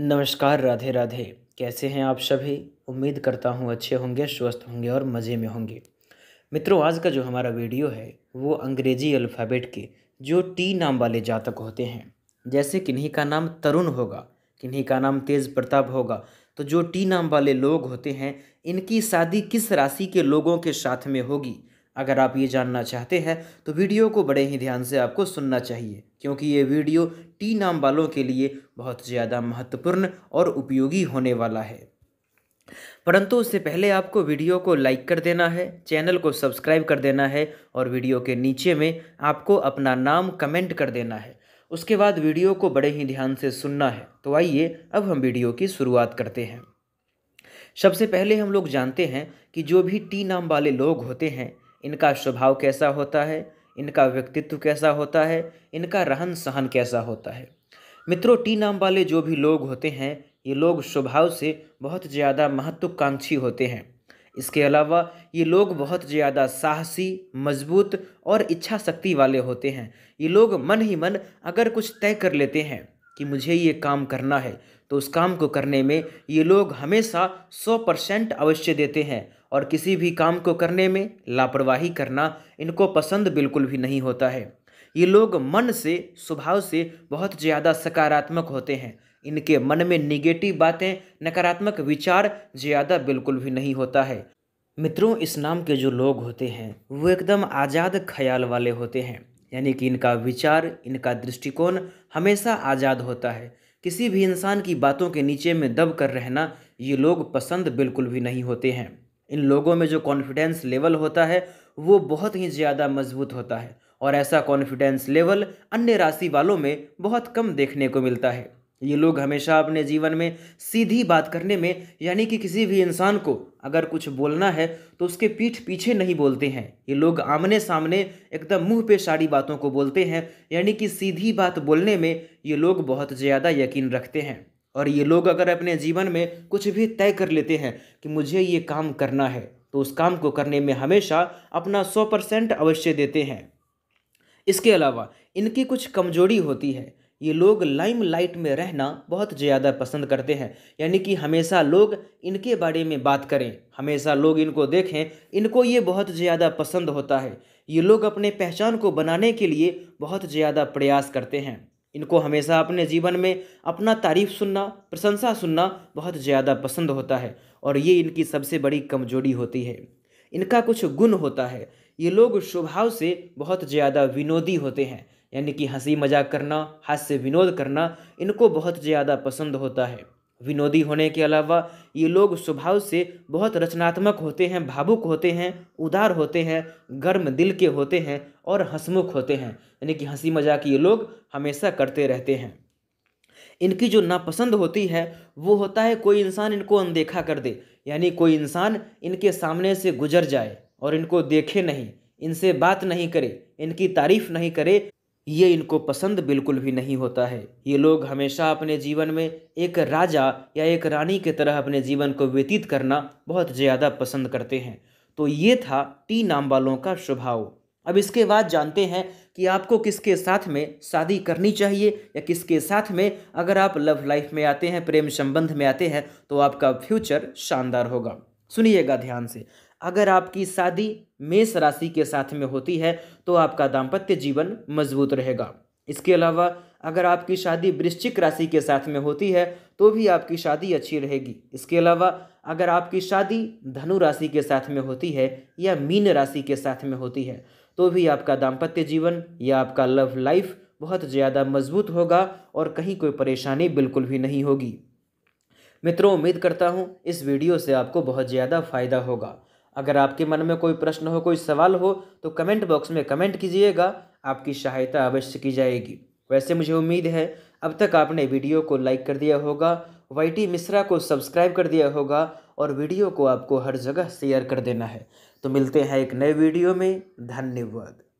नमस्कार राधे राधे कैसे हैं आप सभी उम्मीद करता हूँ अच्छे होंगे स्वस्थ होंगे और मज़े में होंगे मित्रों आज का जो हमारा वीडियो है वो अंग्रेजी अल्फ़ाबेट के जो टी नाम वाले जातक होते हैं जैसे किन्हीं का नाम तरुण होगा किन्हीं का नाम तेज प्रताप होगा तो जो टी नाम वाले लोग होते हैं इनकी शादी किस राशि के लोगों के साथ में होगी अगर आप ये जानना चाहते हैं तो वीडियो को बड़े ही ध्यान से आपको सुनना चाहिए क्योंकि ये वीडियो टी नाम वालों के लिए बहुत ज़्यादा महत्वपूर्ण और उपयोगी होने वाला है परंतु उससे पहले आपको वीडियो को लाइक कर देना है चैनल को सब्सक्राइब कर देना है और वीडियो के नीचे में आपको अपना नाम कमेंट कर देना है उसके बाद वीडियो को बड़े ही ध्यान से सुनना है तो आइए अब हम वीडियो की शुरुआत करते हैं सबसे पहले हम लोग जानते हैं कि जो भी टी नाम वाले लोग होते हैं इनका स्वभाव कैसा होता है इनका व्यक्तित्व कैसा होता है इनका रहन सहन कैसा होता है मित्रों टी नाम वाले जो भी लोग होते हैं ये लोग स्वभाव से बहुत ज़्यादा महत्वाकांक्षी होते हैं इसके अलावा ये लोग बहुत ज़्यादा साहसी मजबूत और इच्छा शक्ति वाले होते हैं ये लोग मन ही मन अगर कुछ तय कर लेते हैं कि मुझे ये काम करना है तो उस काम को करने में ये लोग हमेशा सौ परसेंट अवश्य देते हैं और किसी भी काम को करने में लापरवाही करना इनको पसंद बिल्कुल भी नहीं होता है ये लोग मन से स्वभाव से बहुत ज़्यादा सकारात्मक होते हैं इनके मन में निगेटिव बातें नकारात्मक विचार ज़्यादा बिल्कुल भी नहीं होता है मित्रों इस नाम के जो लोग होते हैं वो एकदम आज़ाद ख्याल वाले होते हैं यानी कि इनका विचार इनका दृष्टिकोण हमेशा आज़ाद होता है किसी भी इंसान की बातों के नीचे में दब कर रहना ये लोग पसंद बिल्कुल भी नहीं होते हैं इन लोगों में जो कॉन्फिडेंस लेवल होता है वो बहुत ही ज़्यादा मजबूत होता है और ऐसा कॉन्फिडेंस लेवल अन्य राशि वालों में बहुत कम देखने को मिलता है ये लोग हमेशा अपने जीवन में सीधी बात करने में यानी कि किसी भी इंसान को अगर कुछ बोलना है तो उसके पीठ पीछे नहीं बोलते हैं ये लोग आमने सामने एकदम मुंह पे सारी बातों को बोलते हैं यानी कि सीधी बात बोलने में ये लोग बहुत ज़्यादा यकीन रखते हैं और ये लोग अगर अपने जीवन में कुछ भी तय कर लेते हैं कि मुझे ये काम करना है तो उस काम को करने में हमेशा अपना सौ परसेंट अवश्य देते हैं इसके अलावा इनकी कुछ कमजोरी होती है ये लोग लाइम लाइट में रहना बहुत ज़्यादा पसंद करते हैं यानी कि हमेशा लोग इनके बारे में बात करें हमेशा लोग इनको देखें इनको ये बहुत ज़्यादा पसंद होता है ये लोग अपने पहचान को बनाने के लिए बहुत ज़्यादा प्रयास करते हैं इनको हमेशा अपने जीवन में अपना तारीफ सुनना प्रशंसा सुनना बहुत ज़्यादा पसंद होता है और ये इनकी सबसे बड़ी कमजोरी होती है इनका कुछ गुण होता है ये लोग स्वभाव से बहुत ज़्यादा विनोदी होते हैं यानी कि हंसी मजाक करना हास्य विनोद करना इनको बहुत ज़्यादा पसंद होता है विनोदी होने के अलावा ये लोग स्वभाव से बहुत रचनात्मक होते हैं भावुक होते हैं उदार होते हैं गर्म दिल के होते हैं और हंसमुख होते हैं यानी कि हंसी मजाक ये लोग हमेशा करते रहते हैं इनकी जो नापसंद होती है वो होता है कोई इंसान इनको अनदेखा कर दे यानी कोई इंसान इनके सामने से गुजर जाए और इनको देखे नहीं इनसे बात नहीं करे इनकी तारीफ नहीं करे ये इनको पसंद बिल्कुल भी नहीं होता है ये लोग हमेशा अपने जीवन में एक राजा या एक रानी के तरह अपने जीवन को व्यतीत करना बहुत ज़्यादा पसंद करते हैं तो ये था टी नाम वालों का स्वभाव अब इसके बाद जानते हैं कि आपको किसके साथ में शादी करनी चाहिए या किसके साथ में अगर आप लव लाइफ में आते हैं प्रेम संबंध में आते हैं तो आपका फ्यूचर शानदार होगा सुनिएगा ध्यान से अगर आपकी शादी मेष राशि के साथ में होती है तो आपका दाम्पत्य जीवन मजबूत रहेगा इसके अलावा अगर आपकी शादी वृश्चिक राशि के साथ में होती है तो भी आपकी शादी अच्छी रहेगी इसके अलावा अगर आपकी शादी धनु राशि के साथ में होती है या मीन राशि के साथ में होती है तो भी आपका दाम्पत्य जीवन या आपका लव लाइफ बहुत ज़्यादा मजबूत होगा और कहीं कोई परेशानी बिल्कुल भी नहीं होगी मित्रों उम्मीद करता हूँ इस वीडियो से आपको बहुत ज़्यादा फ़ायदा होगा अगर आपके मन में कोई प्रश्न हो कोई सवाल हो तो कमेंट बॉक्स में कमेंट कीजिएगा आपकी सहायता अवश्य की जाएगी वैसे मुझे उम्मीद है अब तक आपने वीडियो को लाइक कर दिया होगा वाईटी मिश्रा को सब्सक्राइब कर दिया होगा और वीडियो को आपको हर जगह शेयर कर देना है तो मिलते हैं एक नए वीडियो में धन्यवाद